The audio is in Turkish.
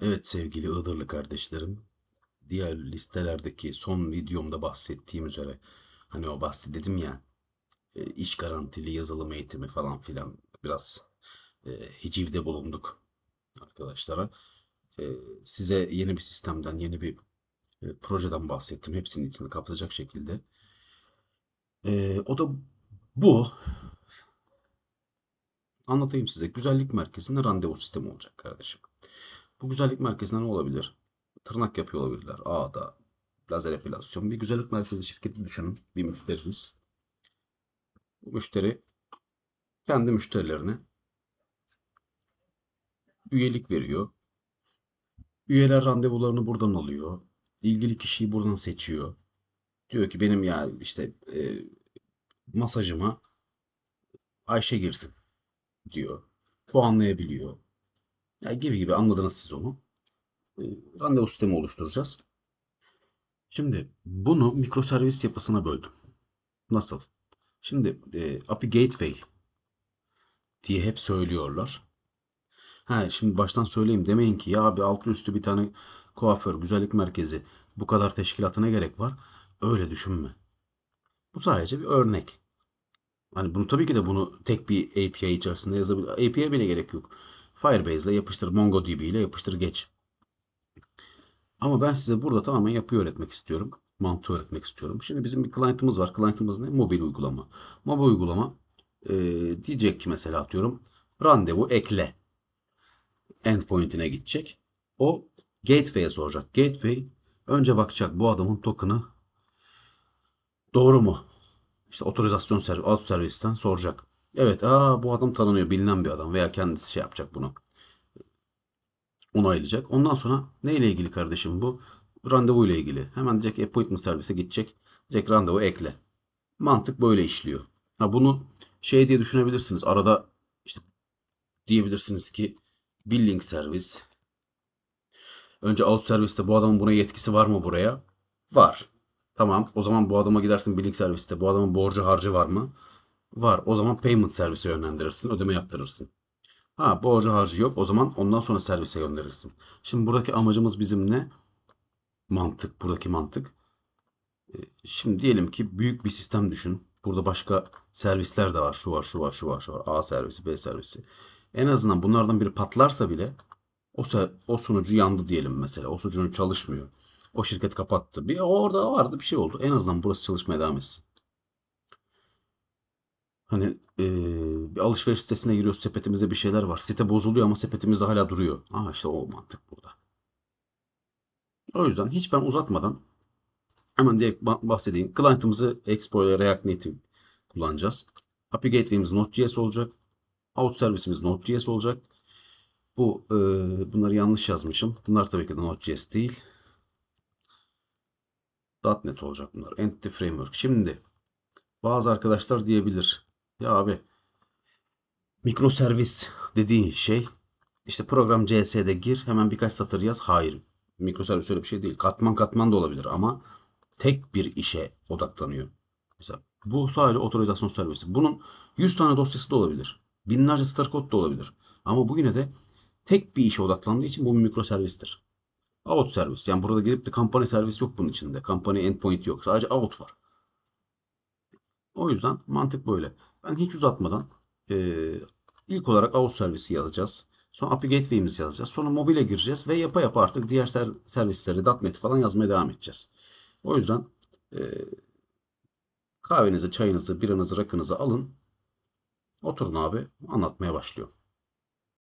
Evet sevgili Iğdırlı kardeşlerim, diğer listelerdeki son videomda bahsettiğim üzere hani o bahsededim ya e, iş garantili yazılım eğitimi falan filan biraz e, hicivde bulunduk arkadaşlara. E, size yeni bir sistemden, yeni bir e, projeden bahsettim. Hepsinin içini kapsayacak şekilde. E, o da bu. Anlatayım size. Güzellik merkezinde randevu sistemi olacak kardeşim. Bu güzellik merkezinde ne olabilir? Tırnak yapıyor olabilirler. Ağda, lazer epilasyon. Bir güzellik merkezi şirketi düşünün. Bir müşteriniz. Bu müşteri kendi müşterilerine üyelik veriyor. Üyeler randevularını buradan alıyor. İlgili kişiyi buradan seçiyor. Diyor ki benim ya işte e, masajıma Ayşe girsin diyor. Bu anlayabiliyor. Yani gibi gibi anladınız siz onu. Randevu sistemi oluşturacağız. Şimdi bunu mikroservis yapısına böldüm. Nasıl? Şimdi e, API Gateway diye hep söylüyorlar. Ha şimdi baştan söyleyeyim demeyin ki ya abi altı üstü bir tane kuaför, güzellik merkezi bu kadar teşkilatına gerek var. Öyle düşünme. Bu sadece bir örnek. Hani bunu tabii ki de bunu tek bir API içerisinde yazabilir. API'ye bile gerek yok. Firebase ile yapıştır, MongoDB ile yapıştır geç. Ama ben size burada tamamen yapıyı öğretmek istiyorum. Mantığı öğretmek istiyorum. Şimdi bizim bir client'ımız var. Client'ımız ne? Mobil uygulama. Mobil uygulama e, diyecek ki mesela atıyorum randevu ekle. Endpoint'ine gidecek. O gateway'e soracak. Gateway önce bakacak bu adamın token'ı doğru mu? İşte otorizasyon servis, alt servisten soracak. Evet aa bu adam tanınıyor bilinen bir adam veya kendisi şey yapacak bunu. Onaylayacak. Ondan sonra neyle ilgili kardeşim bu? Randevu ile ilgili. Hemen diyecek appointment servise gidecek. Diyecek randevu ekle. Mantık böyle işliyor. Ha bunu şey diye düşünebilirsiniz. Arada işte diyebilirsiniz ki billing servis. Önce out serviste bu adamın buna yetkisi var mı buraya? Var. Tamam o zaman bu adama gidersin billing serviste. Bu adamın borcu harcı var mı? Var. O zaman payment servise yönlendirirsin. Ödeme yaptırırsın. Ha borcu harcı yok. O zaman ondan sonra servise gönderirsin. Şimdi buradaki amacımız bizim ne? Mantık. Buradaki mantık. Ee, şimdi diyelim ki büyük bir sistem düşün. Burada başka servisler de var. Şu var, şu var, şu var, şu var. A servisi, B servisi. En azından bunlardan biri patlarsa bile o, o sunucu yandı diyelim mesela. O sunucunun çalışmıyor. O şirket kapattı. Bir orada vardı bir şey oldu. En azından burası çalışmaya devam etsin. Hani e, bir alışveriş sitesine giriyoruz sepetimizde bir şeyler var. Site bozuluyor ama sepetimiz hala duruyor. Aa işte o mantık burada. O yüzden hiç ben uzatmadan hemen direkt bahsedeyim. Client'ımızı Expo'ya React Native kullanacağız. API Gateway'imiz Node.js olacak. Out servisimiz Node.js olacak. Bu e, bunları yanlış yazmışım. Bunlar tabii ki de Node.js değil. .NET olacak bunlar. Entity Framework. Şimdi bazı arkadaşlar diyebilir. Ya abi mikro servis dediğin şey işte program CS'de gir hemen birkaç satır yaz. Hayır mikro servis öyle bir şey değil. Katman katman da olabilir ama tek bir işe odaklanıyor. Mesela bu sadece otorizasyon servisi. Bunun 100 tane dosyası da olabilir. Binlerce star kod da olabilir. Ama bu yine de tek bir işe odaklandığı için bu bir mikro servistir. Out servis. Yani burada gelip de kampanya servisi yok bunun içinde. Kampanya endpoint yok. Sadece out var. O yüzden mantık böyle. Ben hiç uzatmadan e, ilk olarak AUX servisi yazacağız. Sonra API Gateway'imizi yazacağız. Sonra mobile gireceğiz ve yapa yapa artık diğer ser servisleri, .NET falan yazmaya devam edeceğiz. O yüzden e, kahvenizi, çayınızı, biranızı, rakınızı alın. Oturun abi anlatmaya başlıyorum.